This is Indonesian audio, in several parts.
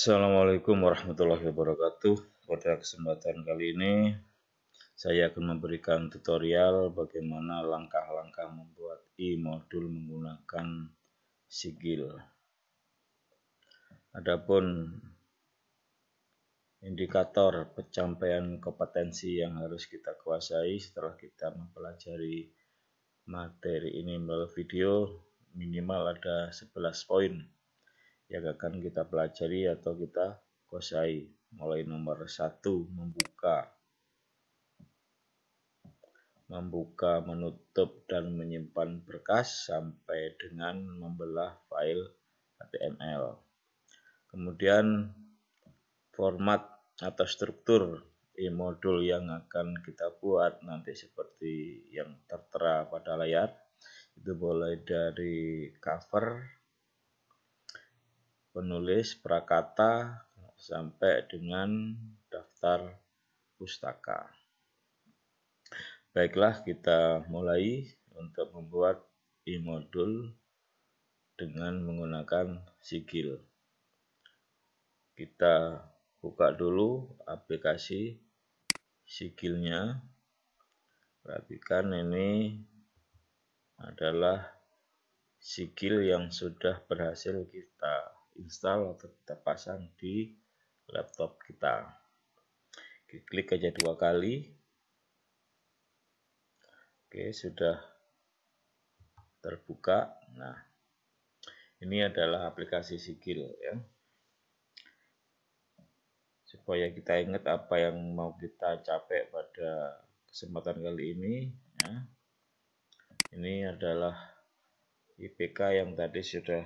Assalamualaikum warahmatullahi wabarakatuh. Pada kesempatan kali ini, saya akan memberikan tutorial bagaimana langkah-langkah membuat e-modul menggunakan sigil. Adapun indikator pencapaian kompetensi yang harus kita kuasai setelah kita mempelajari materi ini melalui video minimal ada 11 poin yang akan kita pelajari atau kita kuasai. Mulai nomor satu, membuka. Membuka, menutup, dan menyimpan berkas sampai dengan membelah file HTML. Kemudian format atau struktur e-modul yang akan kita buat nanti seperti yang tertera pada layar itu boleh dari cover penulis prakata sampai dengan daftar pustaka. Baiklah, kita mulai untuk membuat e-modul dengan menggunakan sigil. Kita buka dulu aplikasi sigilnya. Perhatikan ini adalah sigil yang sudah berhasil kita install atau kita pasang di laptop kita klik aja dua kali Oke sudah terbuka nah ini adalah aplikasi sigil ya supaya kita ingat apa yang mau kita capai pada kesempatan kali ini ya. ini adalah IPK yang tadi sudah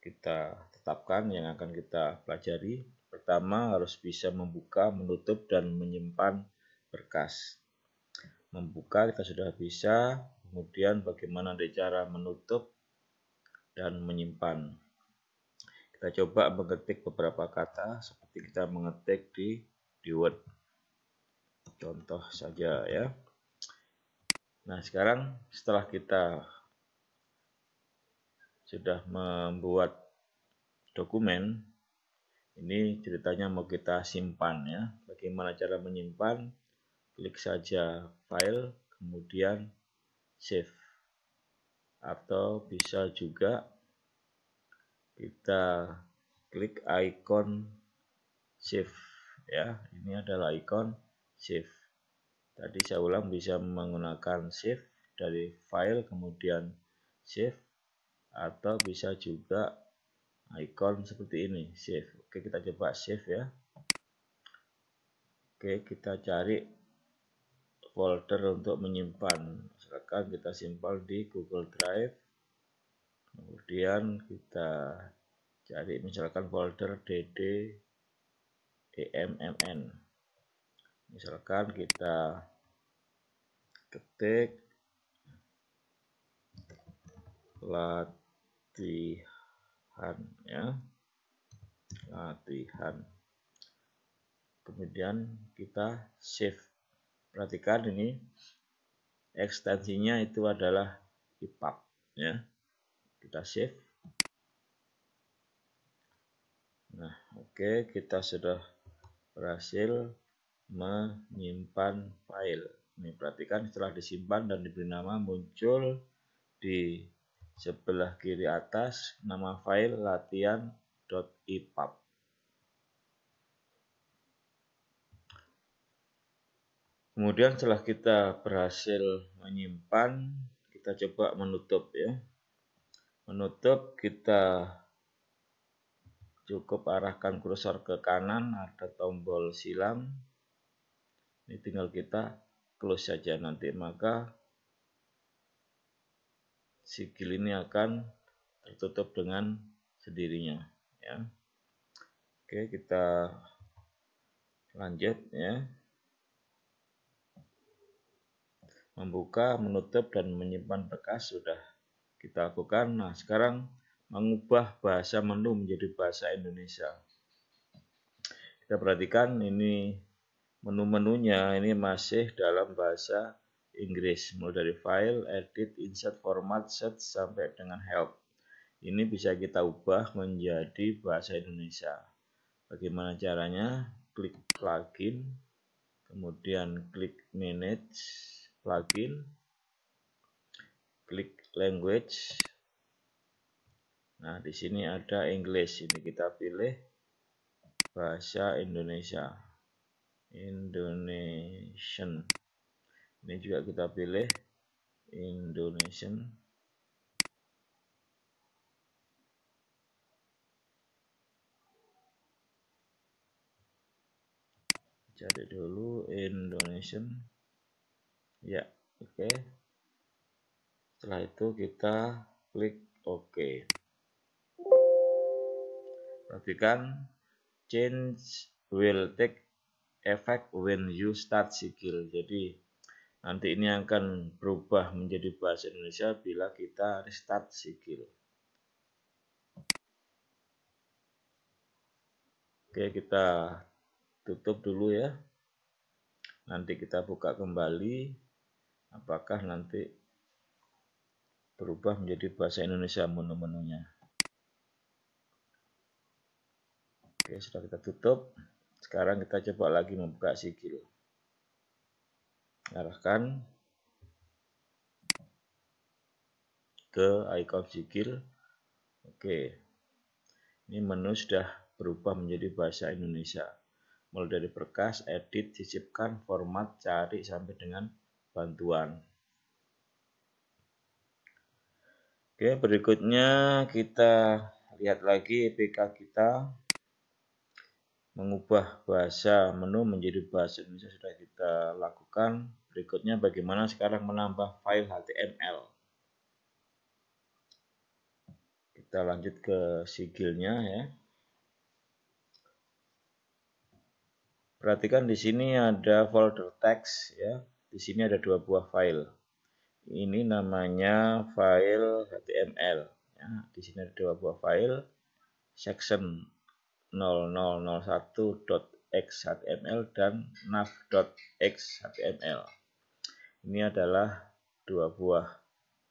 kita tetapkan yang akan kita pelajari. Pertama harus bisa membuka, menutup, dan menyimpan berkas. Membuka kita sudah bisa, kemudian bagaimana cara menutup dan menyimpan. Kita coba mengetik beberapa kata seperti kita mengetik di, di Word. Contoh saja ya. Nah sekarang setelah kita sudah membuat dokumen ini ceritanya mau kita simpan ya bagaimana cara menyimpan klik saja file kemudian save atau bisa juga kita klik icon save ya ini adalah icon save tadi saya ulang bisa menggunakan save dari file kemudian save atau bisa juga icon seperti ini save oke kita coba save ya oke kita cari folder untuk menyimpan misalkan kita simpan di Google Drive kemudian kita cari misalkan folder dd emmn misalkan kita ketik lat latihan ya latihan kemudian kita save perhatikan ini ekstensinya itu adalah ipub ya kita save nah oke okay, kita sudah berhasil menyimpan file ini perhatikan setelah disimpan dan diberi nama muncul di sebelah kiri atas nama file latihan.ipub. Kemudian setelah kita berhasil menyimpan, kita coba menutup ya. Menutup kita cukup arahkan kursor ke kanan, ada tombol silang. Ini tinggal kita close saja nanti maka Sikil ini akan tertutup dengan sendirinya ya oke kita lanjut ya membuka menutup dan menyimpan bekas sudah kita lakukan nah sekarang mengubah bahasa menu menjadi bahasa Indonesia kita perhatikan ini menu-menunya ini masih dalam bahasa Inggris mulai dari file, edit, insert, format, set sampai dengan help. Ini bisa kita ubah menjadi bahasa Indonesia. Bagaimana caranya? Klik plugin, kemudian klik manage plugin, klik language. Nah, di sini ada English. Ini kita pilih bahasa Indonesia. Indonesian ini juga kita pilih Indonesian cari dulu Indonesian ya oke okay. setelah itu kita klik OK perhatikan change will take effect when you start sikil jadi Nanti ini akan berubah menjadi bahasa Indonesia bila kita restart sigil. Oke, kita tutup dulu ya. Nanti kita buka kembali apakah nanti berubah menjadi bahasa Indonesia menu-menunya. Oke, sudah kita tutup. Sekarang kita coba lagi membuka sigil arahkan ke icon zikir oke ini menu sudah berubah menjadi bahasa Indonesia mulai dari berkas edit sisipkan format cari sampai dengan bantuan oke berikutnya kita lihat lagi EPK kita mengubah bahasa menu menjadi bahasa Indonesia sudah kita lakukan Berikutnya bagaimana sekarang menambah file HTML. Kita lanjut ke sigilnya ya. Perhatikan di sini ada folder text ya. Di sini ada dua buah file. Ini namanya file HTML. Ya. Di sini ada dua buah file section 0001.xhtml dan nav.xhtml. Ini adalah dua buah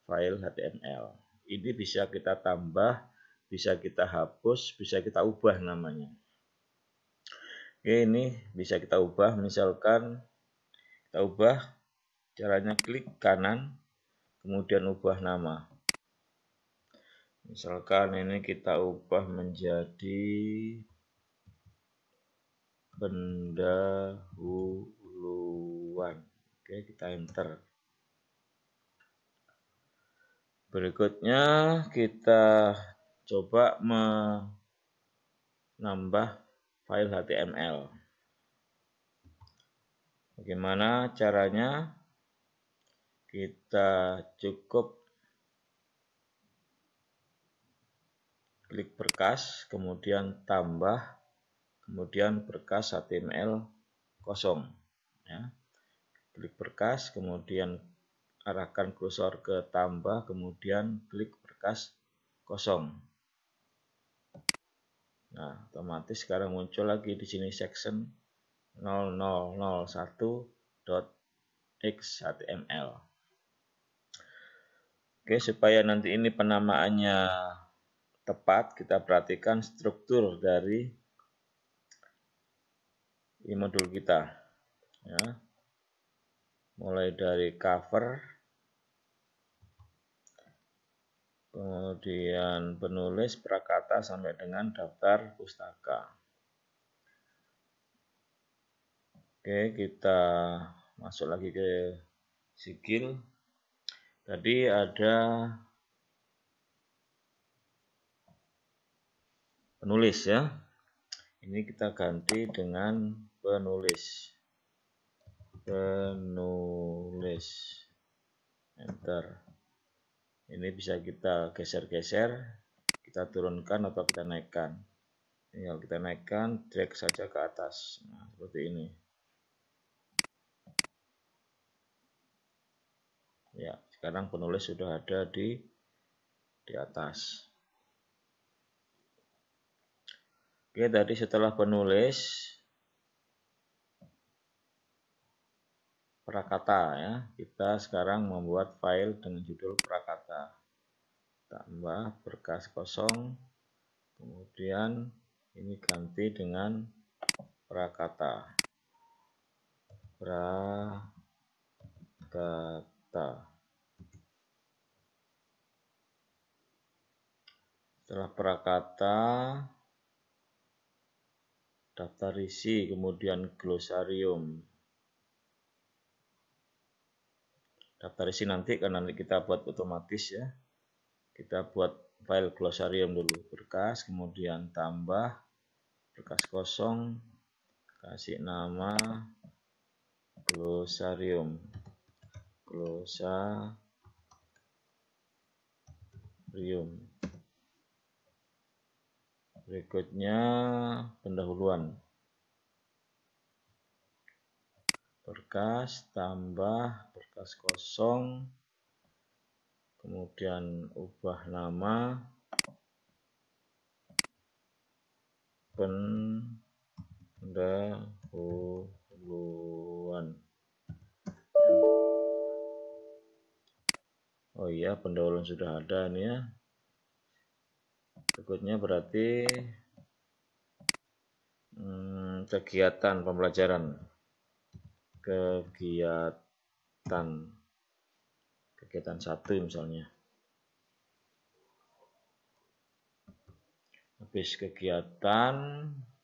file HTML. Ini bisa kita tambah, bisa kita hapus, bisa kita ubah namanya. Oke, ini bisa kita ubah. Misalkan kita ubah caranya klik kanan, kemudian ubah nama. Misalkan ini kita ubah menjadi pendahuluan. Oke, kita enter. Berikutnya kita coba menambah file HTML. Bagaimana caranya? Kita cukup klik berkas, kemudian tambah, kemudian berkas HTML kosong. Ya klik berkas, kemudian arahkan kursor ke tambah, kemudian klik berkas kosong. Nah, otomatis sekarang muncul lagi di sini section 0001.xhtml. Oke, supaya nanti ini penamaannya tepat, kita perhatikan struktur dari di modul kita. Ya mulai dari cover kemudian penulis prakata sampai dengan daftar pustaka Oke kita masuk lagi ke sigil. tadi ada penulis ya ini kita ganti dengan penulis penulis enter ini bisa kita geser-geser kita turunkan atau kita naikkan tinggal kita naikkan drag saja ke atas nah, seperti ini ya sekarang penulis sudah ada di di atas oke tadi setelah penulis Prakata ya. Kita sekarang membuat file dengan judul Prakata. Tambah berkas kosong. Kemudian ini ganti dengan Prakata. Prakata. Setelah Prakata daftar isi, kemudian glosarium daftar isi nanti karena nanti kita buat otomatis ya kita buat file glossarium dulu berkas kemudian tambah berkas kosong kasih nama glossarium glossarium berikutnya pendahuluan berkas tambah berkas kosong kemudian ubah nama pendahuluan oh iya pendahuluan sudah ada nih ya berikutnya berarti hmm, kegiatan pembelajaran kegiatan kegiatan satu misalnya habis kegiatan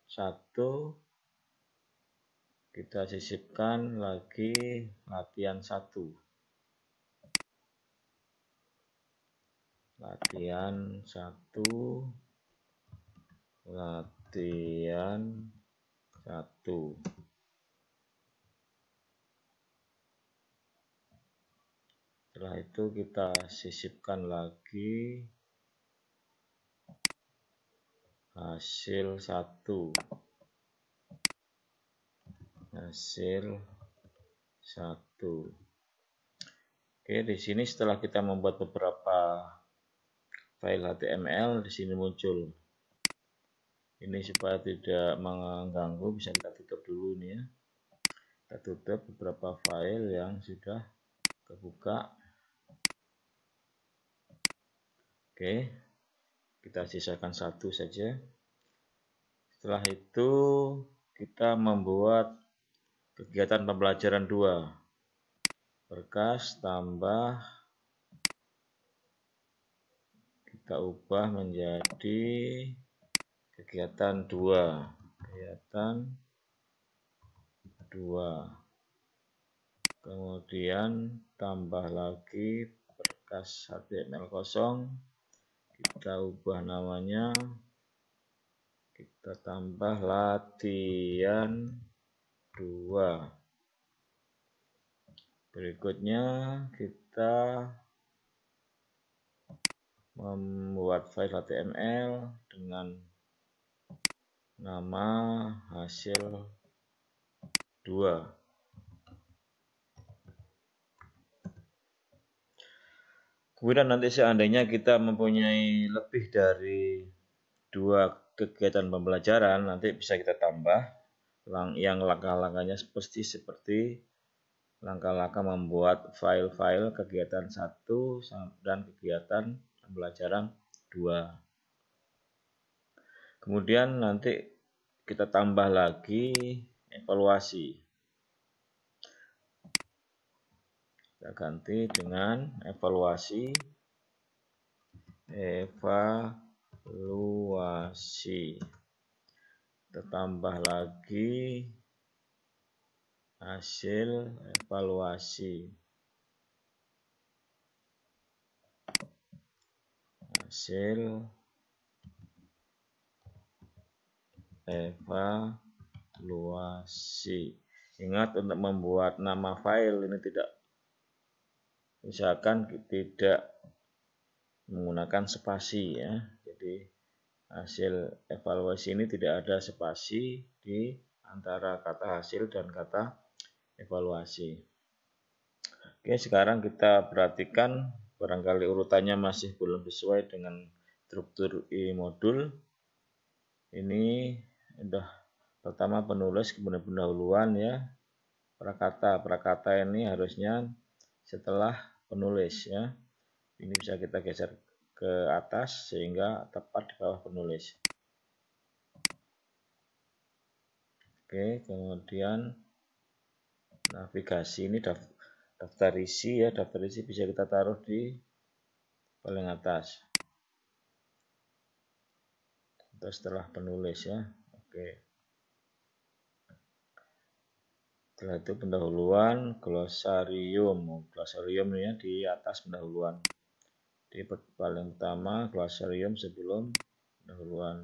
satu kita sisipkan lagi latihan satu latihan satu latihan satu setelah itu kita sisipkan lagi hasil satu hasil satu oke di sini setelah kita membuat beberapa file HTML di sini muncul ini supaya tidak mengganggu bisa kita tutup dulu ini ya kita tutup beberapa file yang sudah kebuka Oke, kita sisakan satu saja. Setelah itu kita membuat kegiatan pembelajaran dua. Berkas tambah kita ubah menjadi kegiatan dua, Kegiatan dua. Kemudian tambah lagi berkas HTML kosong kita ubah namanya kita tambah latihan 2 berikutnya kita membuat file html dengan nama hasil 2 Kemudian nanti seandainya kita mempunyai lebih dari dua kegiatan pembelajaran, nanti bisa kita tambah yang langkah-langkahnya seperti seperti langkah-langkah membuat file-file kegiatan satu dan kegiatan pembelajaran dua. Kemudian nanti kita tambah lagi evaluasi. Kita ganti dengan evaluasi. Evaluasi. Kita tambah lagi hasil evaluasi. Hasil evaluasi. Ingat untuk membuat nama file ini tidak misalkan tidak menggunakan spasi ya jadi hasil evaluasi ini tidak ada spasi di antara kata hasil dan kata evaluasi oke sekarang kita perhatikan barangkali urutannya masih belum sesuai dengan struktur i modul ini udah pertama penulis kemudian pendahuluan ya prakata prakata ini harusnya setelah penulis ya. Ini bisa kita geser ke atas sehingga tepat di bawah penulis. Oke, kemudian navigasi ini daftar, isi ya, daftar isi bisa kita taruh di paling atas. Terus setelah penulis ya. Oke. setelah itu pendahuluan glosarium glosarium ya di atas pendahuluan di paling pertama glosarium sebelum pendahuluan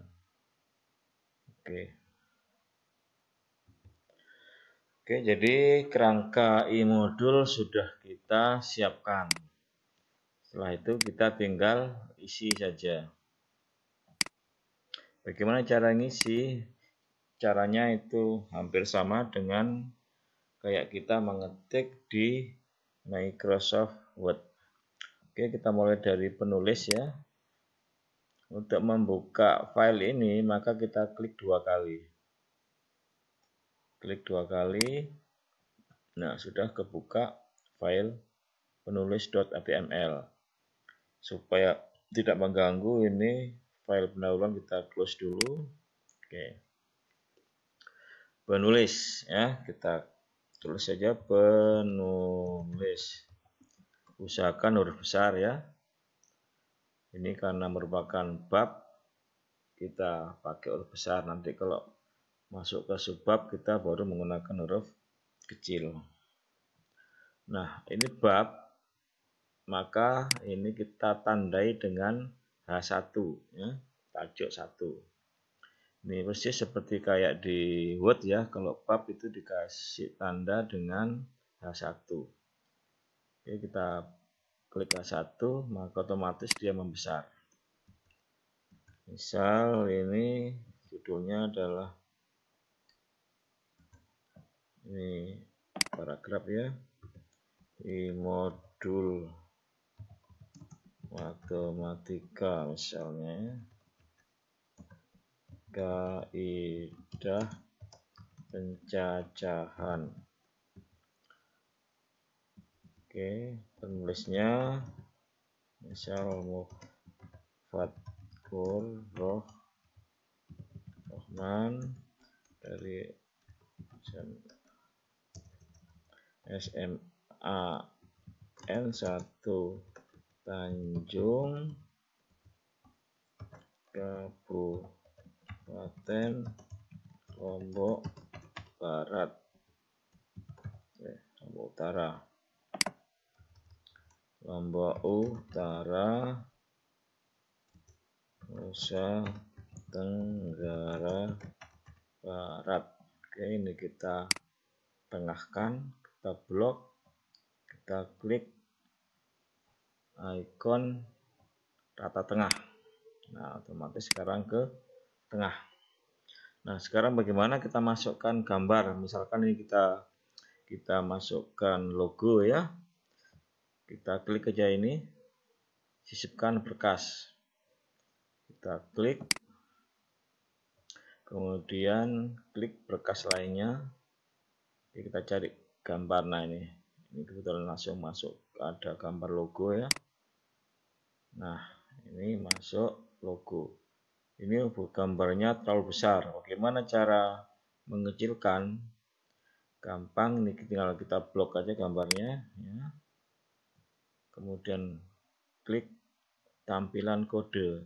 oke oke jadi kerangka i modul sudah kita siapkan setelah itu kita tinggal isi saja bagaimana cara ngisi caranya itu hampir sama dengan kayak kita mengetik di Microsoft Word. Oke, kita mulai dari penulis ya. Untuk membuka file ini, maka kita klik dua kali. Klik dua kali. Nah, sudah kebuka file penulis.html. Supaya tidak mengganggu ini file pendahuluan kita close dulu. Oke. Penulis ya, kita tulis saja penulis usahakan huruf besar ya ini karena merupakan bab kita pakai huruf besar nanti kalau masuk ke subbab kita baru menggunakan huruf kecil nah ini bab maka ini kita tandai dengan H1 ya tajuk 1 ini persis seperti kayak di Word ya, kalau pub itu dikasih tanda dengan H1. Oke, kita klik H1, maka otomatis dia membesar. Misal ini judulnya adalah ini paragraf ya di modul matematika misalnya kaidah pencacahan oke penulisnya Insyaallah Muhammad Roh Rohman dari SMA N1 Tanjung Kabupaten Klaten Lombok Barat Oke, Lombok Utara Lombok Utara Nusa Tenggara Barat Oke ini kita tengahkan kita blok kita klik icon rata tengah nah otomatis sekarang ke tengah. Nah, sekarang bagaimana kita masukkan gambar? Misalkan ini kita kita masukkan logo ya. Kita klik aja ini. Sisipkan berkas. Kita klik. Kemudian klik berkas lainnya. Oke, kita cari gambar nah ini. Ini kebetulan langsung masuk ada gambar logo ya. Nah, ini masuk logo ini gambarnya terlalu besar bagaimana cara mengecilkan gampang ini tinggal kita blok aja gambarnya ya. kemudian klik tampilan kode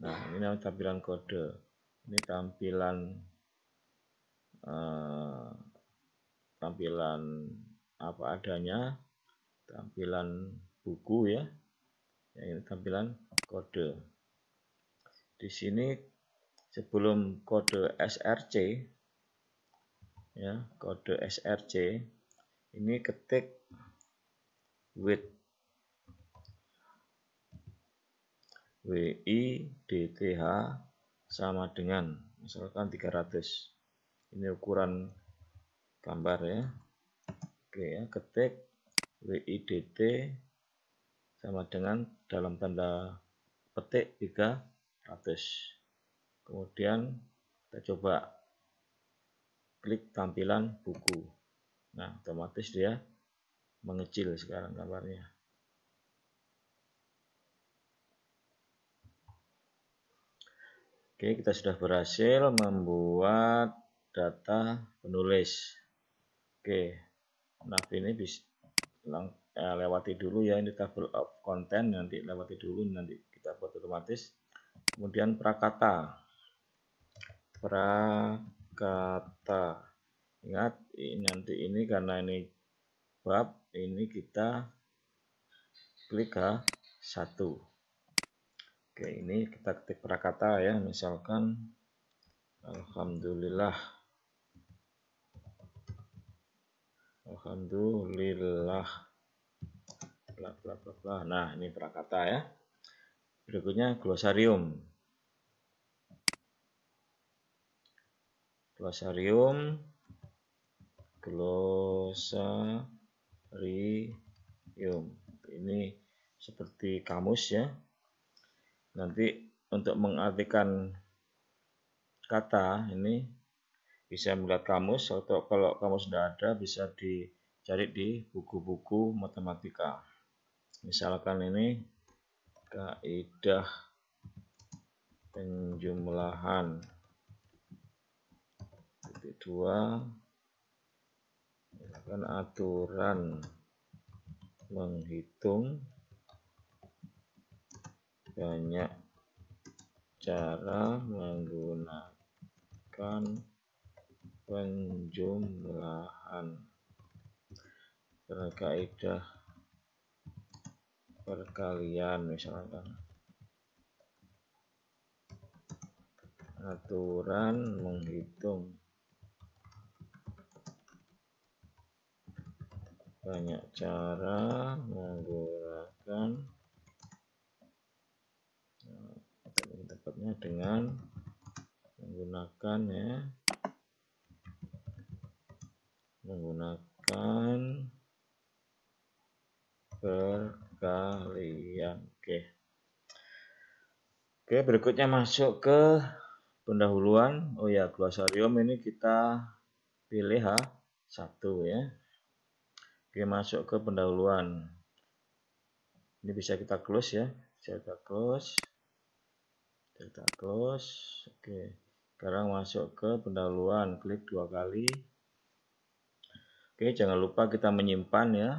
nah ini namanya tampilan kode ini tampilan eh, tampilan apa adanya tampilan buku ya yang ini tampilan kode di sini sebelum kode SRC ya kode SRC ini ketik width WI sama dengan misalkan 300 ini ukuran gambar ya oke ya ketik WIDT sama dengan dalam tanda petik 3 100. kemudian kita coba klik tampilan buku nah otomatis dia mengecil sekarang gambarnya Oke kita sudah berhasil membuat data penulis Oke Nah, ini bisa eh, lewati dulu ya ini table of content nanti lewati dulu nanti kita buat otomatis kemudian prakata prakata ingat ini, nanti ini karena ini bab ini kita klik ke satu oke ini kita ketik prakata ya misalkan Alhamdulillah Alhamdulillah bla bla bla bla nah ini prakata ya Berikutnya glosarium. Glosarium glosarium. Ini seperti kamus ya. Nanti untuk mengartikan kata ini bisa melihat kamus atau kalau kamus sudah ada bisa dicari di buku-buku matematika. Misalkan ini kaidah penjumlahan titik dua silakan aturan menghitung banyak cara menggunakan penjumlahan kaidah perkalian misalkan aturan menghitung banyak cara menggunakan nah, tepatnya dengan menggunakan ya menggunakan per kalian. Ya, oke. Oke, berikutnya masuk ke pendahuluan. Oh ya, glossarium ini kita pilih ha satu ya. Oke, masuk ke pendahuluan. Ini bisa kita close ya. Kita close. Kita close. Oke. Sekarang masuk ke pendahuluan. Klik dua kali. Oke, jangan lupa kita menyimpan ya.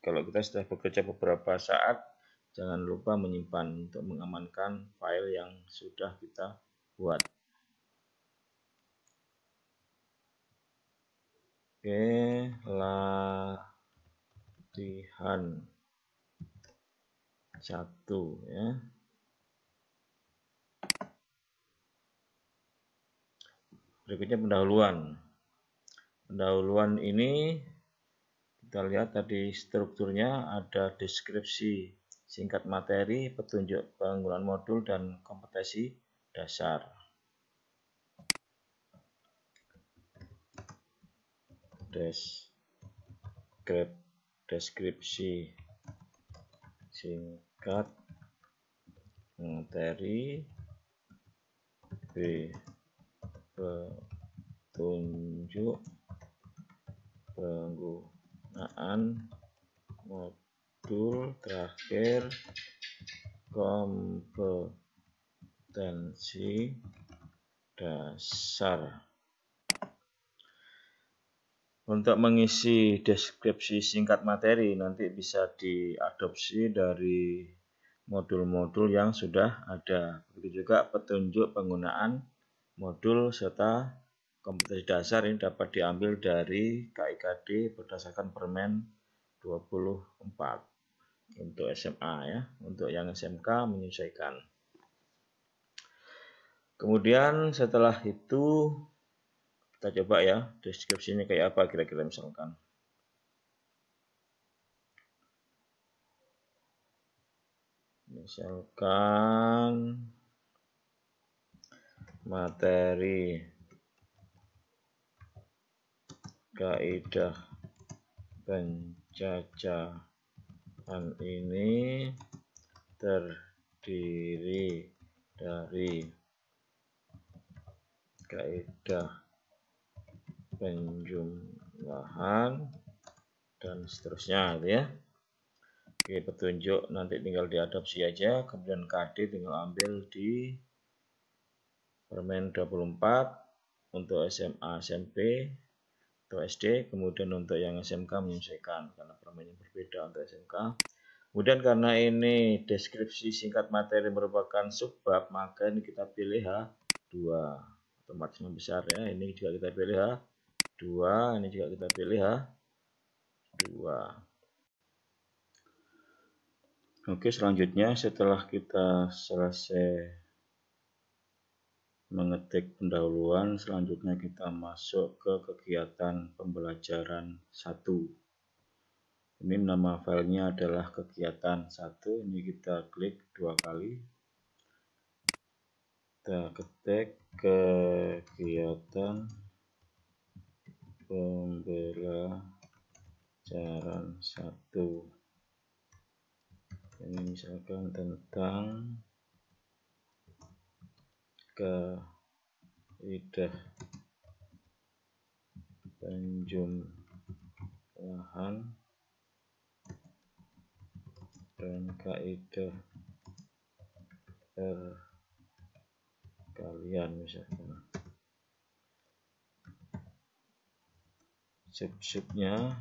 Kalau kita sudah bekerja beberapa saat, jangan lupa menyimpan untuk mengamankan file yang sudah kita buat. Oke, latihan satu ya. Berikutnya pendahuluan. Pendahuluan ini kita lihat tadi strukturnya ada deskripsi, singkat materi, petunjuk penggunaan modul, dan kompetensi dasar. Deskrip, deskripsi singkat materi B petunjuk penggunaan modul terakhir kompetensi dasar. Untuk mengisi deskripsi singkat materi nanti bisa diadopsi dari modul-modul yang sudah ada. Begitu juga petunjuk penggunaan modul serta kompetensi dasar ini dapat diambil dari KIKD berdasarkan Permen 24 untuk SMA ya, untuk yang SMK menyesuaikan. Kemudian setelah itu kita coba ya deskripsinya kayak apa kira-kira misalkan. Misalkan materi kaidah pencacahan ini terdiri dari kaidah penjumlahan dan seterusnya gitu ya oke petunjuk nanti tinggal diadopsi aja kemudian KD tinggal ambil di Permen 24 untuk SMA SMP untuk SD, kemudian untuk yang SMK menyesuaikan karena permainan berbeda untuk SMK. Kemudian karena ini deskripsi singkat materi merupakan subbab, maka ini kita pilih H2 atau maksimum besar ya. Ini juga kita pilih H2, ini juga kita pilih H2. Oke, selanjutnya setelah kita selesai mengetik pendahuluan, selanjutnya kita masuk ke kegiatan pembelajaran 1. Ini nama filenya adalah kegiatan 1, ini kita klik dua kali. Kita ketik kegiatan pembelajaran 1. Ini misalkan tentang ke penjumlahan dan kaidah perkalian misalnya sub-subnya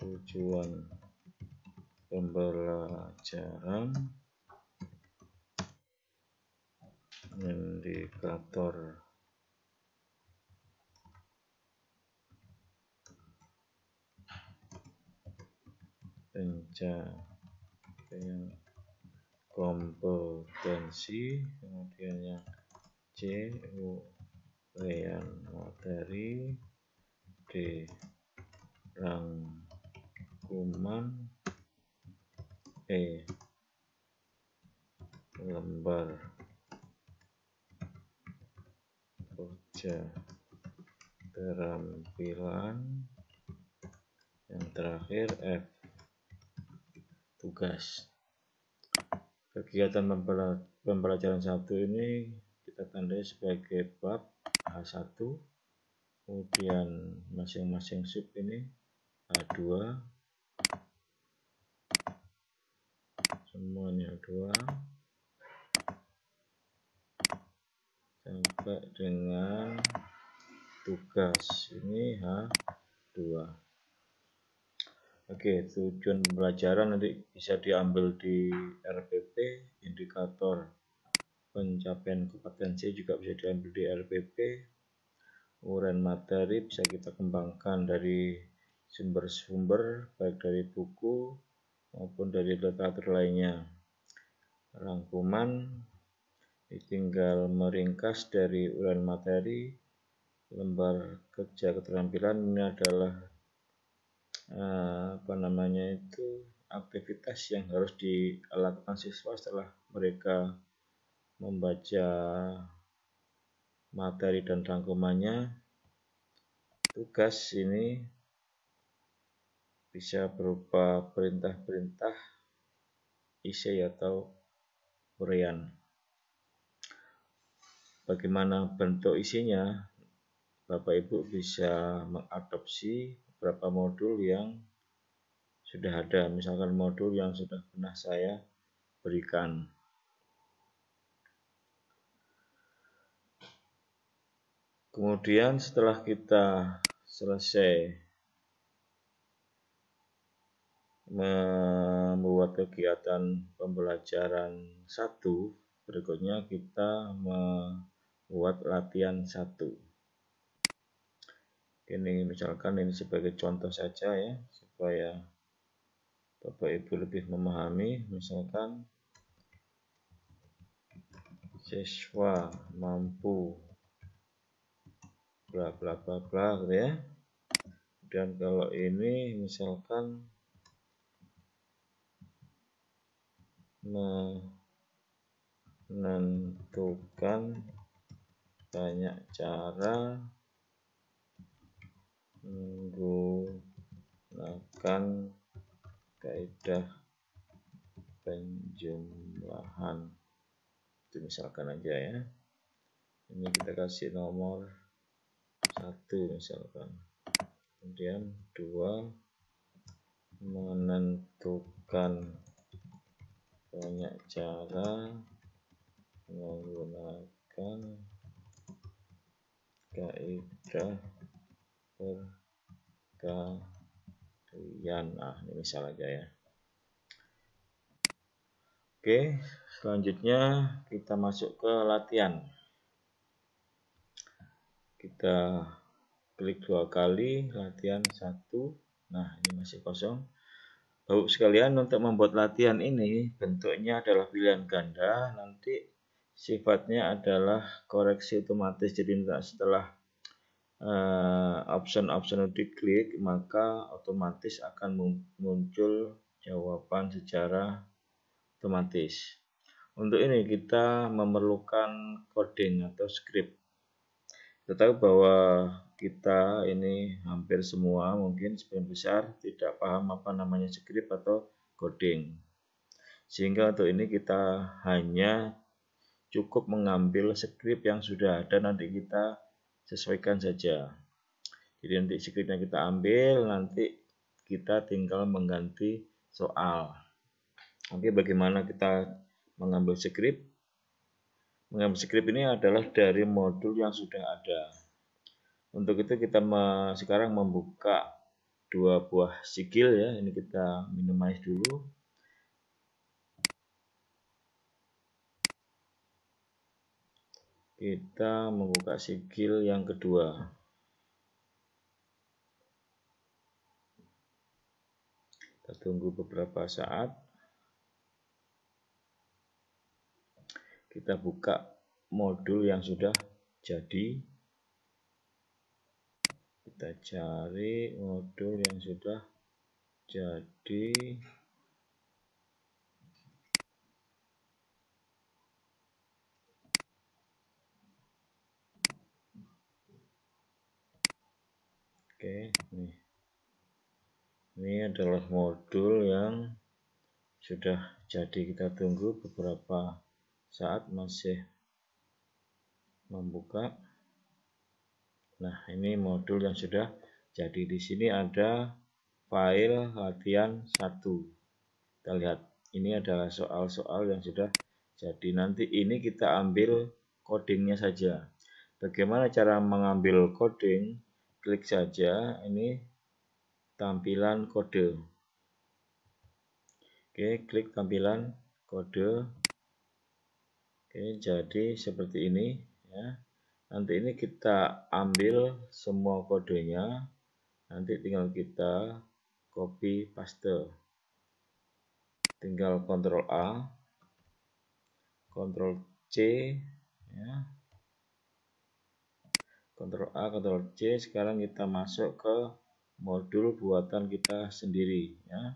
tujuan pembelajaran indikator pencapaian kompetensi kemudian yang C uraian materi D rangkuman E lembar kerja, terampilan yang terakhir F tugas kegiatan pembelajaran satu ini kita tandai sebagai bab H1 kemudian masing-masing sub ini H2 semuanya 2 sampai dengan tugas ini H2 oke tujuan pembelajaran nanti bisa diambil di RPP indikator pencapaian kompetensi juga bisa diambil di RPP uraian materi bisa kita kembangkan dari sumber-sumber baik dari buku maupun dari literatur lainnya rangkuman tinggal meringkas dari uraian materi lembar kerja keterampilan ini adalah eh, apa namanya itu aktivitas yang harus dilakukan siswa setelah mereka membaca materi dan rangkumannya tugas ini bisa berupa perintah-perintah isi atau urian bagaimana bentuk isinya, Bapak Ibu bisa mengadopsi beberapa modul yang sudah ada, misalkan modul yang sudah pernah saya berikan. Kemudian setelah kita selesai membuat kegiatan pembelajaran satu berikutnya kita me buat latihan satu. Ini misalkan ini sebagai contoh saja ya, supaya Bapak Ibu lebih memahami. Misalkan siswa mampu bla bla bla bla gitu ya. Dan kalau ini misalkan menentukan banyak cara menggunakan kaidah penjumlahan itu misalkan aja ya ini kita kasih nomor satu misalkan kemudian dua menentukan banyak cara menggunakan kaidah perkalian ah ini misal aja ya oke selanjutnya kita masuk ke latihan kita klik dua kali latihan satu nah ini masih kosong Bapak sekalian untuk membuat latihan ini bentuknya adalah pilihan ganda nanti sifatnya adalah koreksi otomatis jadi setelah option-option eh, uh, diklik maka otomatis akan muncul jawaban secara otomatis untuk ini kita memerlukan coding atau script kita tahu bahwa kita ini hampir semua mungkin sebagian besar tidak paham apa namanya script atau coding sehingga untuk ini kita hanya cukup mengambil script yang sudah ada nanti kita sesuaikan saja jadi nanti script yang kita ambil nanti kita tinggal mengganti soal nanti bagaimana kita mengambil script mengambil script ini adalah dari modul yang sudah ada untuk itu kita sekarang membuka dua buah sigil ya ini kita minimize dulu kita membuka sigil yang kedua kita tunggu beberapa saat kita buka modul yang sudah jadi kita cari modul yang sudah jadi Oke, nih. Ini adalah modul yang sudah jadi. Kita tunggu beberapa saat masih membuka. Nah, ini modul yang sudah jadi. Di sini ada file latihan satu. Kita lihat. Ini adalah soal-soal yang sudah jadi. Nanti ini kita ambil codingnya saja. Bagaimana cara mengambil coding? klik saja ini tampilan kode. Oke, klik tampilan kode. Oke, jadi seperti ini ya. Nanti ini kita ambil semua kodenya. Nanti tinggal kita copy paste. Tinggal Ctrl A, Ctrl C ya. Ctrl A, Ctrl C. Sekarang kita masuk ke modul buatan kita sendiri ya.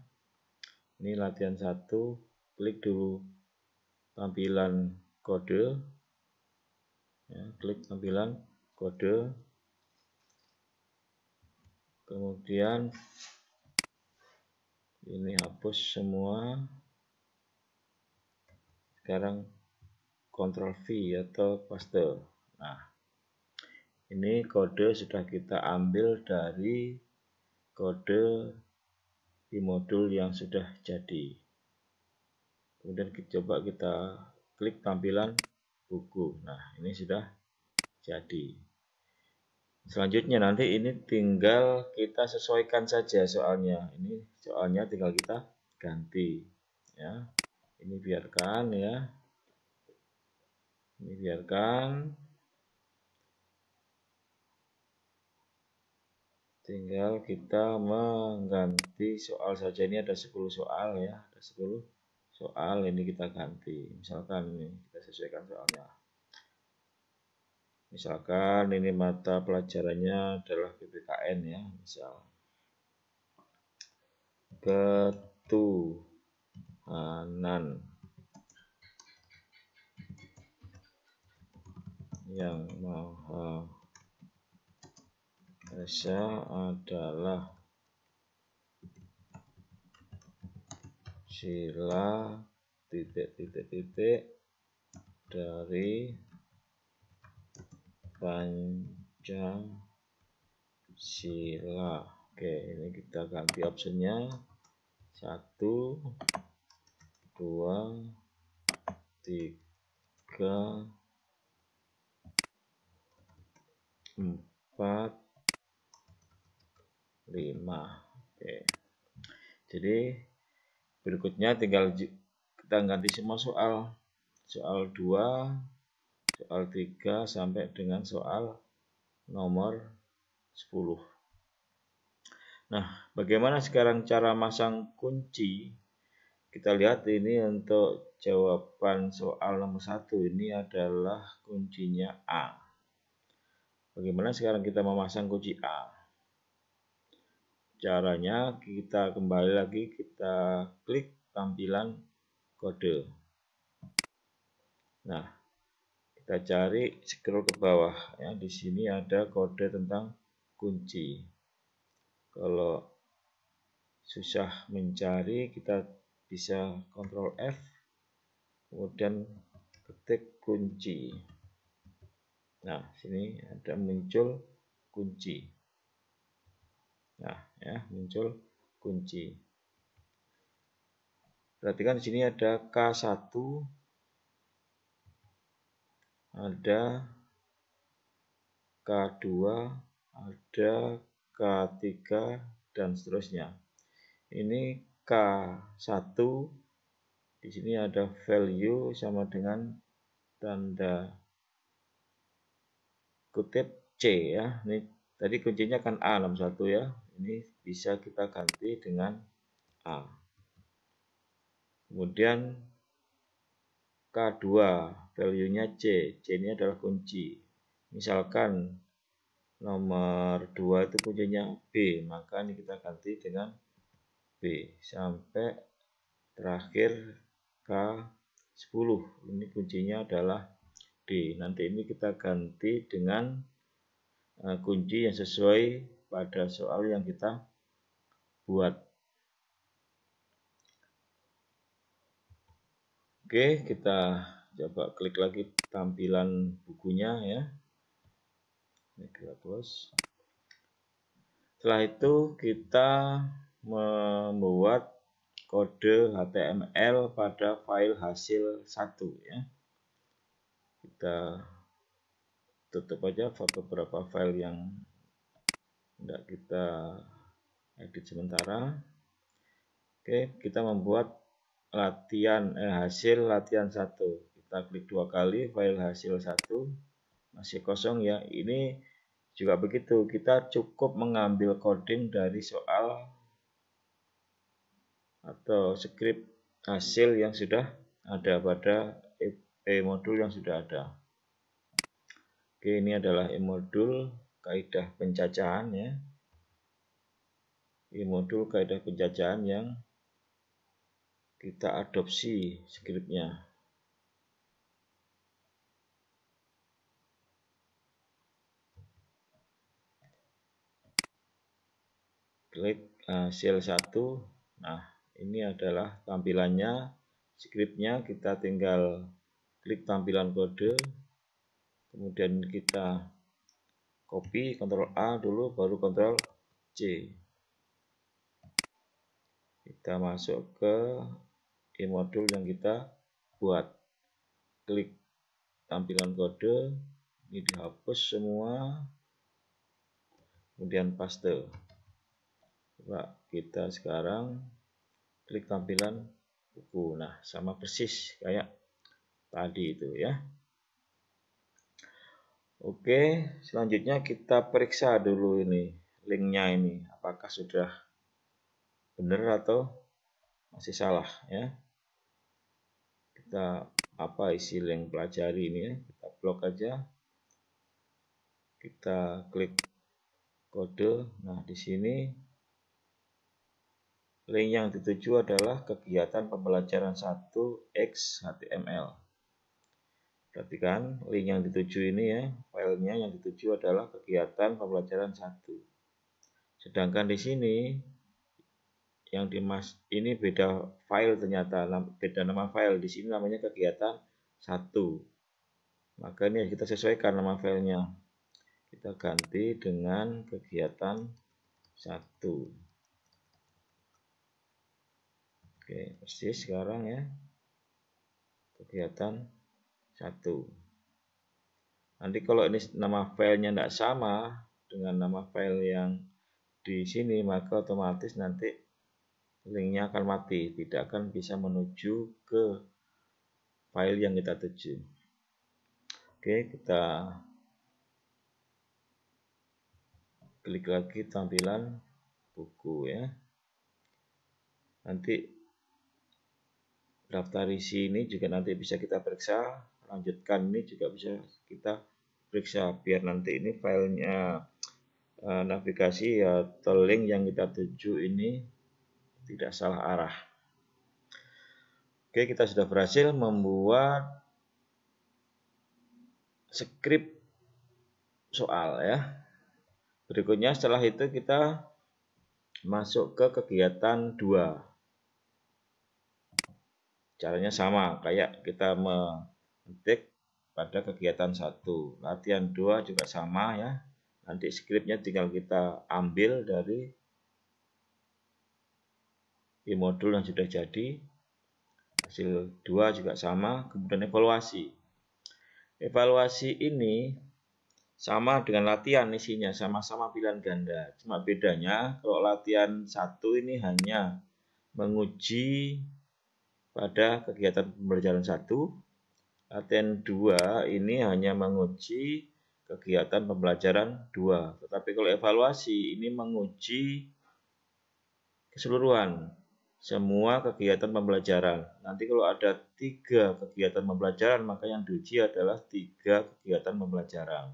Ini latihan satu, klik dulu tampilan kode. Ya, klik tampilan kode. Kemudian ini hapus semua. Sekarang Ctrl V atau paste. Nah, ini kode sudah kita ambil dari kode di modul yang sudah jadi kemudian kita coba kita klik tampilan buku nah ini sudah jadi selanjutnya nanti ini tinggal kita sesuaikan saja soalnya ini soalnya tinggal kita ganti ya ini biarkan ya ini biarkan tinggal kita mengganti soal saja ini ada 10 soal ya ada 10 soal ini kita ganti misalkan ini kita sesuaikan soalnya misalkan ini mata pelajarannya adalah PPKN ya misal ketuhanan yang maha Elsa adalah sila titik titik titik dari panjang sila oke ini kita ganti optionnya satu dua tiga empat 5 oke jadi berikutnya tinggal kita ganti semua soal soal 2 soal 3 sampai dengan soal nomor 10 nah bagaimana sekarang cara masang kunci kita lihat ini untuk jawaban soal nomor satu ini adalah kuncinya A. Bagaimana sekarang kita memasang kunci A? Caranya kita kembali lagi kita klik tampilan kode. Nah, kita cari scroll ke bawah ya. Di sini ada kode tentang kunci. Kalau susah mencari kita bisa kontrol F kemudian ketik kunci. Nah, sini ada muncul kunci. Nah, ya, muncul kunci. Perhatikan di sini ada K1 ada K2, ada K3 dan seterusnya. Ini K1 di sini ada value sama dengan tanda kutip C ya. Ini tadi kuncinya kan A61 ya. Ini bisa kita ganti dengan A. Kemudian K2, value-nya C. C ini adalah kunci. Misalkan nomor 2 itu kuncinya B, maka ini kita ganti dengan B sampai terakhir K10. Ini kuncinya adalah D. Nanti ini kita ganti dengan eh, kunci yang sesuai pada soal yang kita buat. Oke, kita coba klik lagi tampilan bukunya ya. Ini kita close. Setelah itu kita membuat kode HTML pada file hasil satu ya. Kita tutup aja foto beberapa file yang tidak kita edit sementara Oke kita membuat latihan eh, hasil latihan satu kita klik dua kali file hasil satu masih kosong ya ini juga begitu kita cukup mengambil coding dari soal atau script hasil yang sudah ada pada e, e modul yang sudah ada Oke, ini adalah e-modul kaidah pencacahan ya. Ini modul kaidah pencacahan yang kita adopsi skripnya. Klik hasil eh, 1. Nah, ini adalah tampilannya. Skripnya kita tinggal klik tampilan kode. Kemudian kita copy Ctrl A dulu baru Ctrl C kita masuk ke e-modul yang kita buat klik tampilan kode ini dihapus semua kemudian paste coba kita sekarang klik tampilan buku nah sama persis kayak tadi itu ya Oke, selanjutnya kita periksa dulu ini linknya ini apakah sudah benar atau masih salah ya. Kita apa isi link pelajari ini ya, kita blok aja. Kita klik kode. Nah, di sini link yang dituju adalah kegiatan pembelajaran 1 X HTML. Perhatikan link yang dituju ini ya, filenya yang dituju adalah kegiatan pembelajaran 1. Sedangkan di sini yang dimas ini beda file ternyata, beda nama file. Di sini namanya kegiatan 1. Maka ini kita sesuaikan nama filenya. Kita ganti dengan kegiatan 1. Oke, persis sekarang ya. Kegiatan satu. Nanti kalau ini nama filenya tidak sama dengan nama file yang di sini, maka otomatis nanti linknya akan mati, tidak akan bisa menuju ke file yang kita tuju. Oke, kita klik lagi tampilan buku ya. Nanti daftar isi ini juga nanti bisa kita periksa lanjutkan ini juga bisa ya. kita periksa biar nanti ini filenya uh, navigasi ya link yang kita tuju ini tidak salah arah oke kita sudah berhasil membuat script soal ya berikutnya setelah itu kita masuk ke kegiatan 2 caranya sama kayak kita me detik pada kegiatan satu. Latihan dua juga sama ya. Nanti skripnya tinggal kita ambil dari di modul yang sudah jadi. Hasil dua juga sama, kemudian evaluasi. Evaluasi ini sama dengan latihan isinya, sama-sama pilihan ganda. Cuma bedanya kalau latihan satu ini hanya menguji pada kegiatan pembelajaran satu, ATN 2 ini hanya menguji kegiatan pembelajaran 2. Tetapi kalau evaluasi ini menguji keseluruhan semua kegiatan pembelajaran. Nanti kalau ada tiga kegiatan pembelajaran, maka yang diuji adalah tiga kegiatan pembelajaran.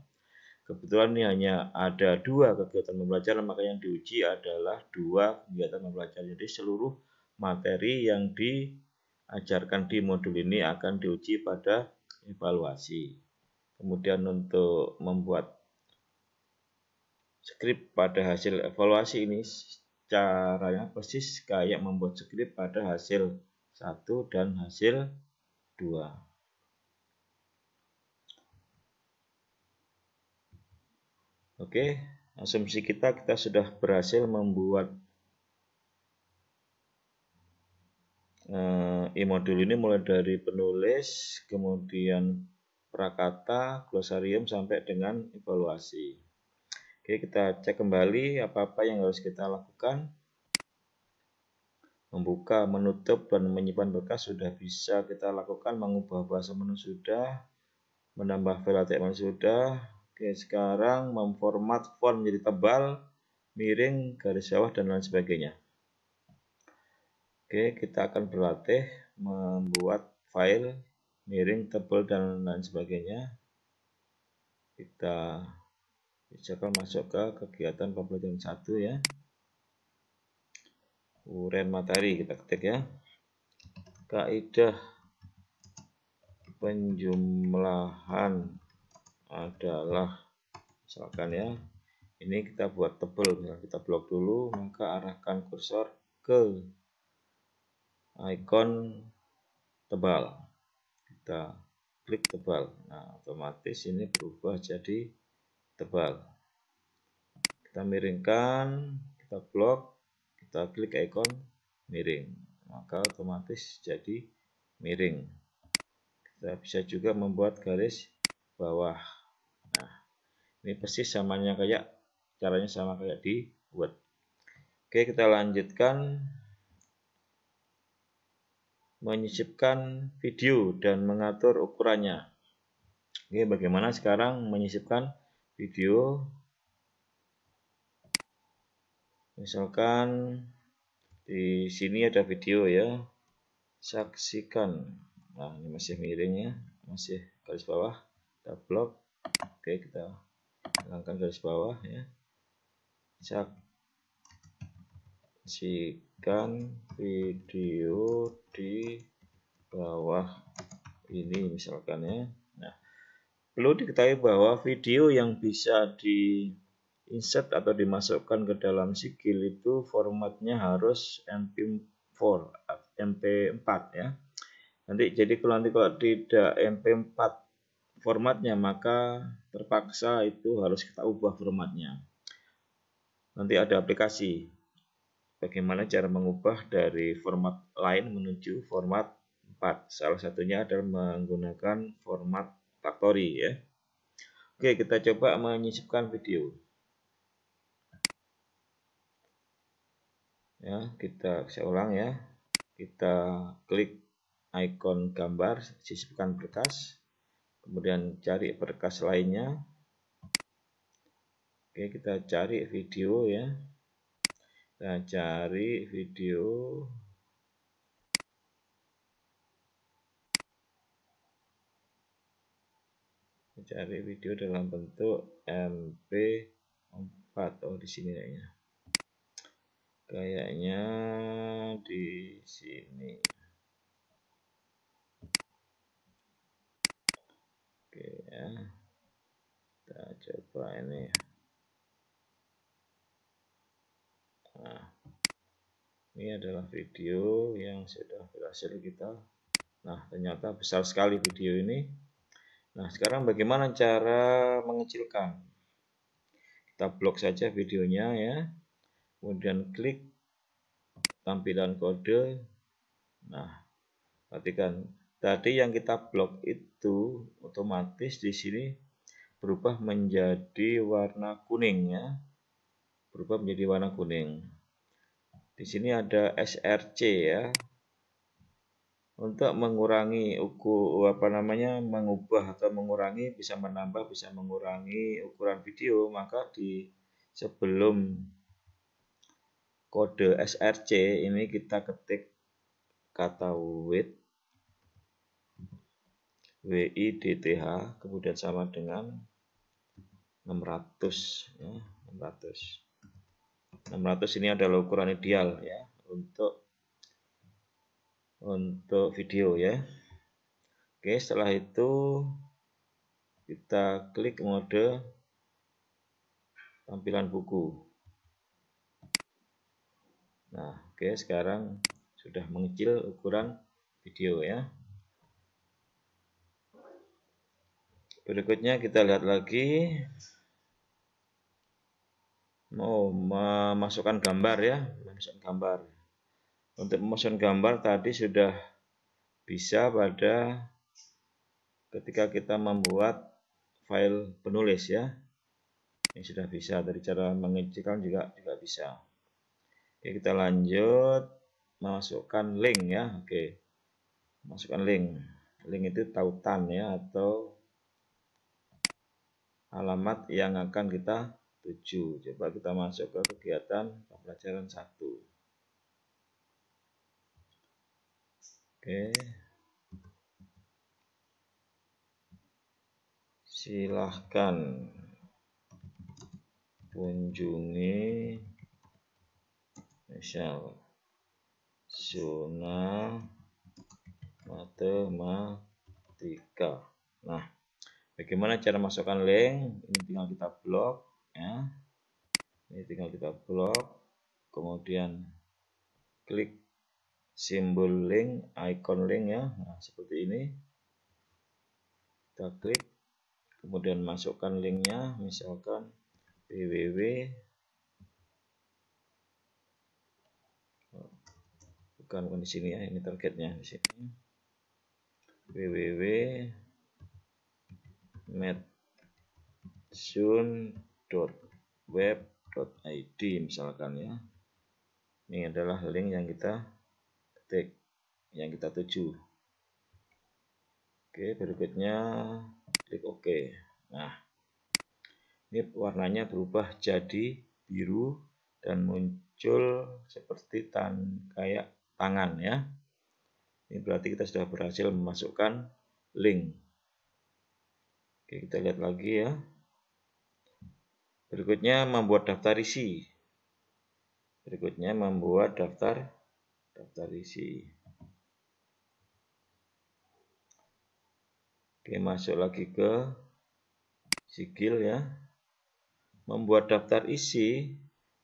Kebetulan ini hanya ada dua kegiatan pembelajaran, maka yang diuji adalah dua kegiatan pembelajaran. Jadi seluruh materi yang di ajarkan di modul ini akan diuji pada evaluasi. Kemudian untuk membuat skrip pada hasil evaluasi ini caranya persis kayak membuat skrip pada hasil 1 dan hasil 2. Oke, asumsi kita kita sudah berhasil membuat Eh, e-modul ini mulai dari penulis, kemudian prakata, glosarium sampai dengan evaluasi. Oke, kita cek kembali apa-apa yang harus kita lakukan. Membuka, menutup, dan menyimpan bekas sudah bisa kita lakukan. Mengubah bahasa menu sudah. Menambah file ATM sudah. Oke, sekarang memformat font menjadi tebal, miring, garis bawah, dan lain sebagainya. Oke, kita akan berlatih membuat file miring, tebal, dan lain sebagainya. Kita bisa masuk ke kegiatan pembelajaran satu ya. Uren materi kita ketik ya. Kaidah penjumlahan adalah misalkan ya. Ini kita buat tebal, kita blok dulu, maka arahkan kursor ke ikon tebal kita klik tebal nah otomatis ini berubah jadi tebal kita miringkan kita blok kita klik ikon miring maka otomatis jadi miring kita bisa juga membuat garis bawah nah ini persis samanya kayak caranya sama kayak di Word oke kita lanjutkan menyisipkan video dan mengatur ukurannya. Oke, bagaimana sekarang menyisipkan video? Misalkan di sini ada video ya. Saksikan. Nah, ini masih miring ya, masih garis bawah. Kita blok. Oke, kita hilangkan garis bawah ya. Saksikan saksikan video di bawah ini misalkan ya. Nah, perlu diketahui bahwa video yang bisa di insert atau dimasukkan ke dalam sigil itu formatnya harus MP4 MP4 ya. Nanti jadi kalau nanti kalau tidak MP4 formatnya maka terpaksa itu harus kita ubah formatnya. Nanti ada aplikasi bagaimana cara mengubah dari format lain menuju format 4. Salah satunya adalah menggunakan format factory ya. Oke, kita coba menyisipkan video. Ya, kita saya ulang ya. Kita klik ikon gambar, sisipkan berkas. Kemudian cari berkas lainnya. Oke, kita cari video ya kita cari video cari video dalam bentuk MP4 oh di sini kayaknya kayaknya di sini oke ya kita coba ini ya Nah, ini adalah video yang sudah berhasil kita. Nah, ternyata besar sekali video ini. Nah, sekarang bagaimana cara mengecilkan? Kita blok saja videonya ya. Kemudian klik tampilan kode. Nah, perhatikan tadi yang kita blok itu otomatis di sini berubah menjadi warna kuning ya berubah menjadi warna kuning. Di sini ada SRC ya. Untuk mengurangi ukur apa namanya mengubah atau mengurangi bisa menambah bisa mengurangi ukuran video maka di sebelum kode SRC ini kita ketik kata width WIDTH kemudian sama dengan 600 ya 600 600 ini adalah ukuran ideal ya untuk untuk video ya. Oke, setelah itu kita klik mode tampilan buku. Nah, oke sekarang sudah mengecil ukuran video ya. Berikutnya kita lihat lagi mau oh, memasukkan gambar ya, memasukkan gambar. Untuk memasukkan gambar tadi sudah bisa pada ketika kita membuat file penulis ya. Ini sudah bisa dari cara mengecilkan juga juga bisa. Oke, kita lanjut masukkan link ya. Oke. Masukkan link. Link itu tautan ya atau alamat yang akan kita 7. Coba kita masuk ke kegiatan pelajaran 1. Oke. Silahkan kunjungi misal zona matematika. Nah, bagaimana cara masukkan link? Ini tinggal kita blok ya ini tinggal kita blok kemudian klik simbol link icon link ya nah, seperti ini kita klik kemudian masukkan linknya misalkan www bukan bukan di sini ya ini targetnya di sini www soon web.id misalkan ya. Ini adalah link yang kita ketik, yang kita tuju. Oke, berikutnya klik OK. Nah, ini warnanya berubah jadi biru dan muncul seperti tan kayak tangan ya. Ini berarti kita sudah berhasil memasukkan link. Oke, kita lihat lagi ya. Berikutnya membuat daftar isi. Berikutnya membuat daftar daftar isi. Oke, masuk lagi ke sigil ya. Membuat daftar isi,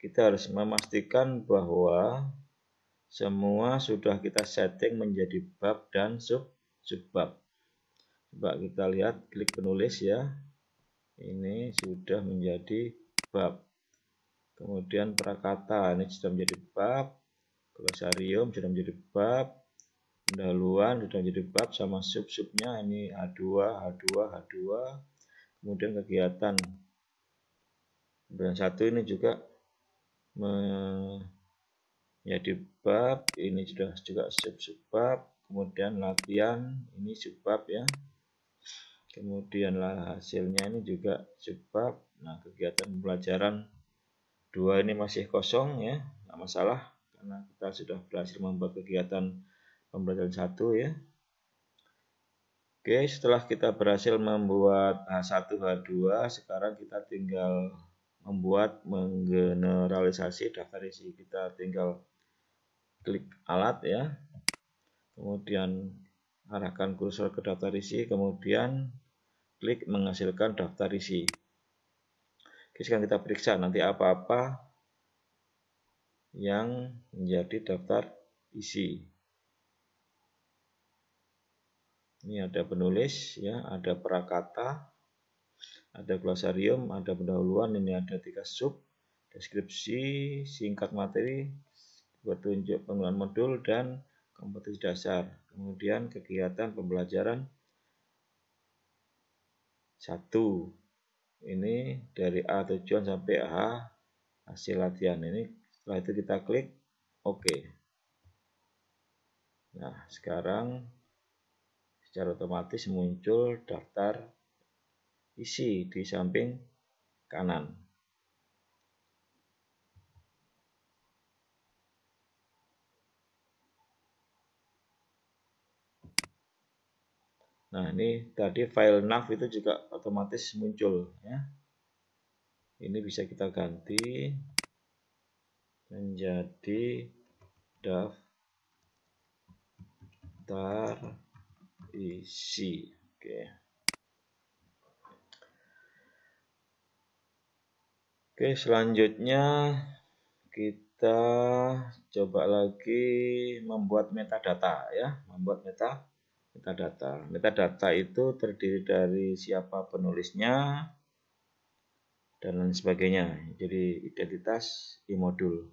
kita harus memastikan bahwa semua sudah kita setting menjadi bab dan sub subbab. Coba kita lihat, klik penulis ya. Ini sudah menjadi bab. Kemudian prakata ini sudah menjadi bab. Glosarium sudah menjadi bab. Pendahuluan sudah menjadi bab sama sub-subnya ini a 2 a 2 a 2 Kemudian kegiatan. Kemudian satu ini juga menjadi bab. Ini sudah juga sub sub bab Kemudian latihan ini sub-bab ya kemudianlah hasilnya ini juga sebab nah kegiatan pembelajaran dua ini masih kosong ya nggak masalah karena kita sudah berhasil membuat kegiatan pembelajaran satu ya Oke setelah kita berhasil membuat H1 H2 sekarang kita tinggal membuat menggeneralisasi daftar isi kita tinggal klik alat ya kemudian arahkan kursor ke daftar isi kemudian klik menghasilkan daftar isi. Oke, sekarang kita periksa nanti apa-apa yang menjadi daftar isi. Ini ada penulis, ya, ada prakata, ada glosarium, ada pendahuluan, ini ada tiga sub, deskripsi, singkat materi, petunjuk penggunaan modul, dan kompetisi dasar. Kemudian kegiatan pembelajaran, satu ini dari A tujuan sampai A hasil latihan ini setelah itu kita klik OK nah sekarang secara otomatis muncul daftar isi di samping kanan Nah, ini tadi file nav itu juga otomatis muncul ya. Ini bisa kita ganti menjadi daftar isi. Oke. Oke, selanjutnya kita coba lagi membuat metadata ya, membuat metadata metadata. Metadata itu terdiri dari siapa penulisnya dan lain sebagainya. Jadi identitas imodul.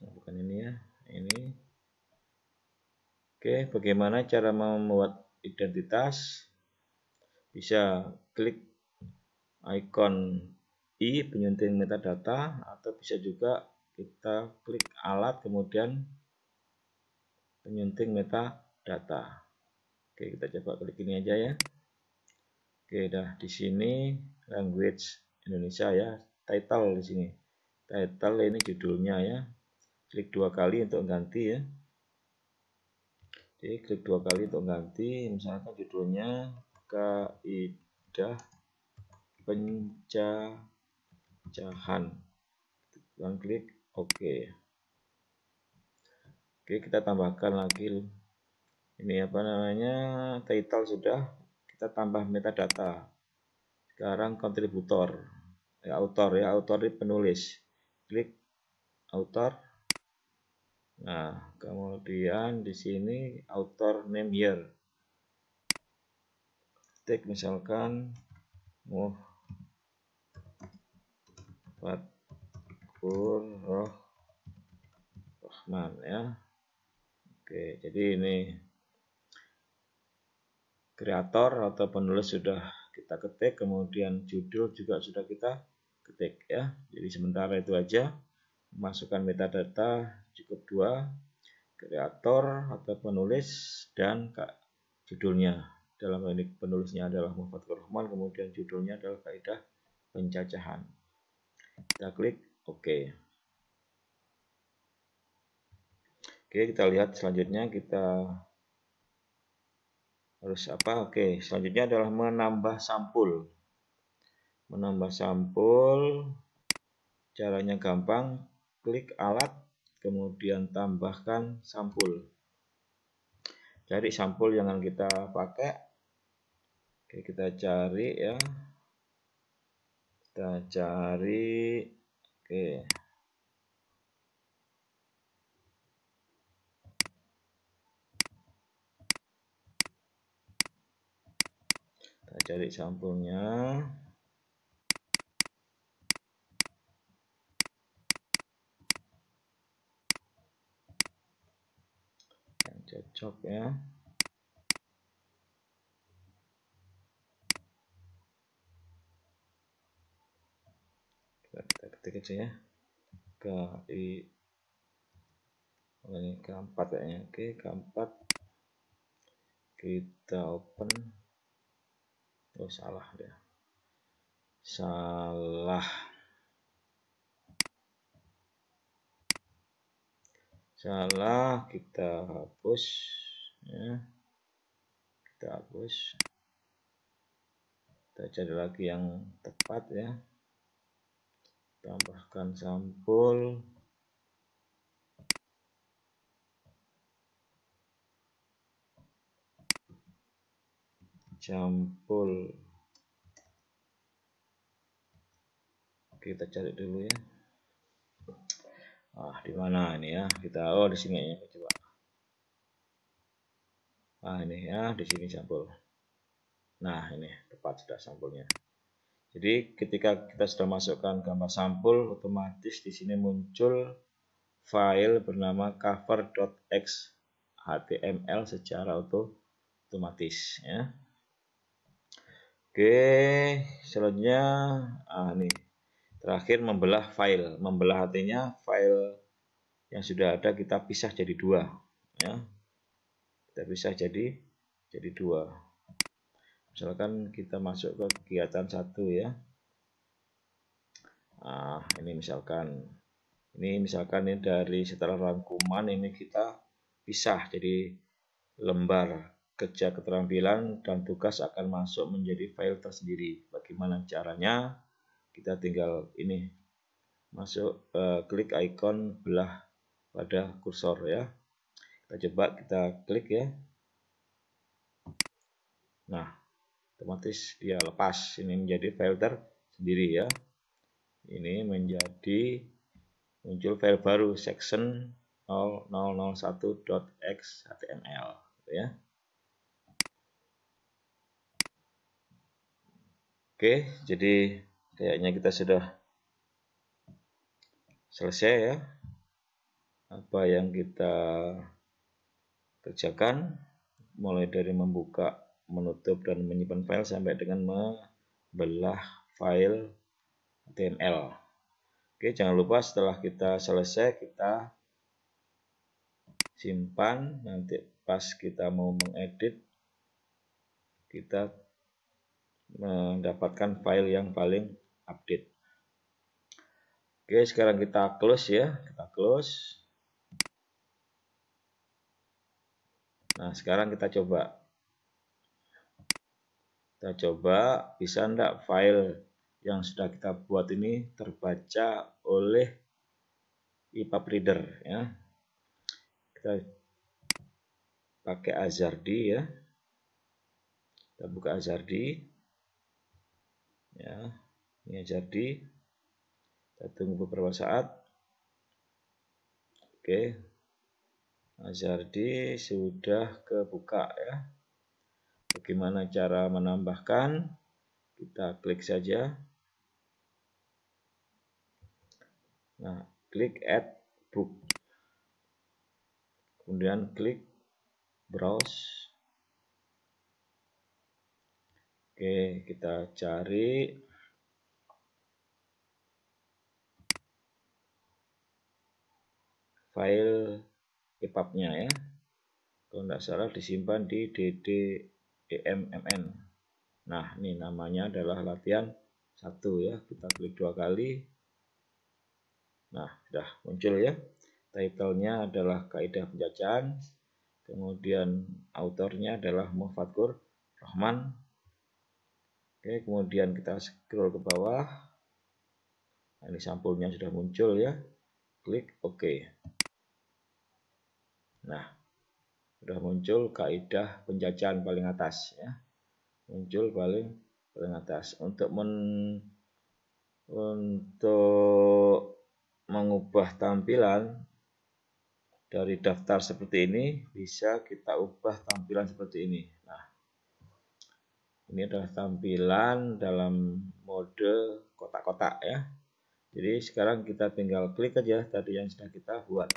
Nah, bukan ini ya, ini. Oke, bagaimana cara membuat identitas? Bisa klik icon i penyunting metadata atau bisa juga kita klik alat kemudian penyunting metadata. Oke, kita coba klik ini aja ya. Oke, dah di sini language Indonesia ya, title di sini. Title ini judulnya ya. Klik dua kali untuk ganti ya. Jadi klik dua kali untuk ganti, misalkan judulnya kaidah pencahan. Langsung klik oke. OK. Oke, kita tambahkan lagi ini apa namanya title sudah kita tambah metadata. Sekarang kontributor, ya, author ya, author ini penulis. Klik author Nah, kemudian di sini author name here. Ketik misalkan Muhammad Rahman ya. Oke, jadi ini kreator atau penulis sudah kita ketik, kemudian judul juga sudah kita ketik ya. Jadi sementara itu aja. Masukkan metadata cukup dua, kreator atau penulis dan kak judulnya. Dalam ini penulisnya adalah Muhammad Rahman, kemudian judulnya adalah kaidah pencacahan. Kita klik OK. Oke, kita lihat selanjutnya kita harus apa? Oke, selanjutnya adalah menambah sampul. Menambah sampul caranya gampang, klik alat, kemudian tambahkan sampul. Cari sampul yang akan kita pakai. Oke, kita cari ya. Kita cari. Oke. cari sampulnya yang cocok ya kita ketik aja ya KI ini keempat ya, oke keempat kita open Oh salah ya. Salah. Salah kita hapus ya. Kita hapus. Kita cari lagi yang tepat ya. Tambahkan sampul. Jampul. kita cari dulu ya. Ah, di mana ini ya? Kita oh di sini ya, coba. Ah, ini ya, di sini sampul. Nah, ini tepat sudah sampulnya. Jadi ketika kita sudah masukkan gambar sampul, otomatis di sini muncul file bernama x HTML secara otomatis ya. Oke, selanjutnya ah, nih terakhir membelah file. Membelah artinya file yang sudah ada kita pisah jadi dua, ya. Kita pisah jadi jadi dua. Misalkan kita masuk ke kegiatan satu ya. Ah, ini misalkan ini misalkan ini dari setelah rangkuman ini kita pisah jadi lembar kerja keterampilan dan tugas akan masuk menjadi file tersendiri. Bagaimana caranya? Kita tinggal ini masuk eh, klik icon belah pada kursor ya. Kita coba kita klik ya. Nah, otomatis dia lepas. Ini menjadi file tersendiri ya. Ini menjadi muncul file baru section 0001.xhtml gitu ya. Oke, jadi kayaknya kita sudah selesai ya apa yang kita kerjakan mulai dari membuka, menutup dan menyimpan file sampai dengan membelah file HTML. Oke, jangan lupa setelah kita selesai kita simpan nanti pas kita mau mengedit kita mendapatkan file yang paling update. Oke, sekarang kita close ya, kita close. Nah, sekarang kita coba. Kita coba, bisa enggak file yang sudah kita buat ini terbaca oleh EPUB Reader ya. Kita pakai Azardi ya. Kita buka Azardi ya ini ya jadi kita tunggu beberapa saat oke jadi sudah kebuka ya bagaimana cara menambahkan kita klik saja nah klik add book kemudian klik browse Oke, kita cari file epub ya. Kalau tidak salah disimpan di DDEMMN. Nah, ini namanya adalah latihan satu ya. Kita klik dua kali. Nah, sudah muncul ya. titlenya adalah Kaidah Penjajahan. Kemudian autornya adalah Muhammad Rahman Oke, kemudian kita scroll ke bawah. Nah, ini sampulnya sudah muncul ya. Klik OK. Nah, sudah muncul kaidah penjajahan paling atas ya. Muncul paling paling atas untuk men untuk mengubah tampilan dari daftar seperti ini bisa kita ubah tampilan seperti ini ini adalah tampilan dalam mode kotak-kotak ya. Jadi sekarang kita tinggal klik aja tadi yang sudah kita buat.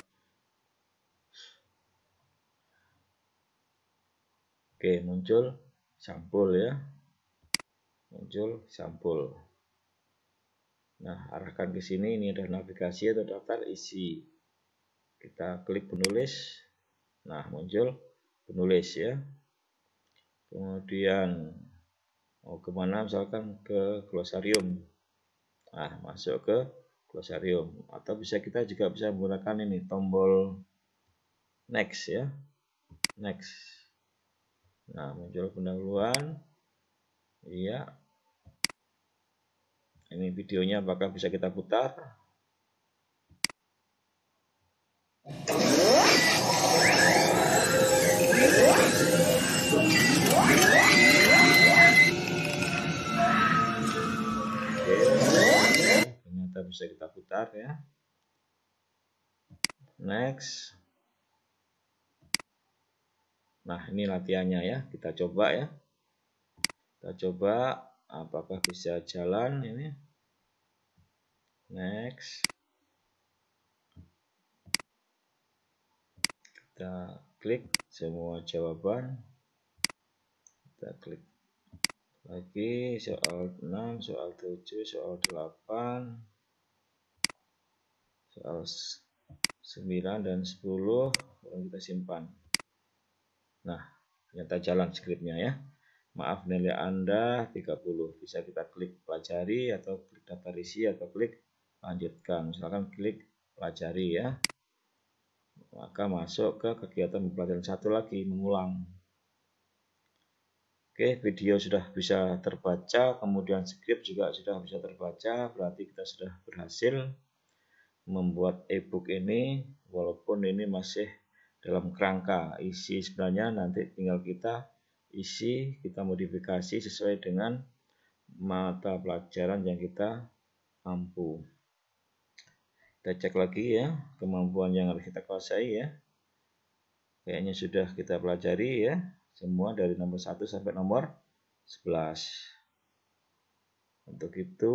Oke, muncul sampul ya. Muncul sampul. Nah, arahkan ke sini. Ini ada navigasi atau daftar isi. Kita klik penulis. Nah, muncul penulis ya. Kemudian mau oh, kemana misalkan ke glosarium nah masuk ke glosarium atau bisa kita juga bisa menggunakan ini tombol next ya next nah muncul pendahuluan iya ini videonya apakah bisa kita putar bisa kita putar ya next nah ini latihannya ya kita coba ya kita coba apakah bisa jalan ini next kita klik semua jawaban kita klik lagi soal 6 soal 7 soal 8 soal 9 dan 10 yang kita simpan nah ternyata jalan scriptnya ya maaf nilai anda 30 bisa kita klik pelajari atau klik daftar isi atau klik lanjutkan misalkan klik pelajari ya maka masuk ke kegiatan pembelajaran satu lagi mengulang Oke, video sudah bisa terbaca, kemudian script juga sudah bisa terbaca, berarti kita sudah berhasil membuat e-book ini walaupun ini masih dalam kerangka isi sebenarnya nanti tinggal kita isi kita modifikasi sesuai dengan mata pelajaran yang kita mampu kita cek lagi ya kemampuan yang harus kita kuasai ya kayaknya sudah kita pelajari ya semua dari nomor 1 sampai nomor 11 untuk itu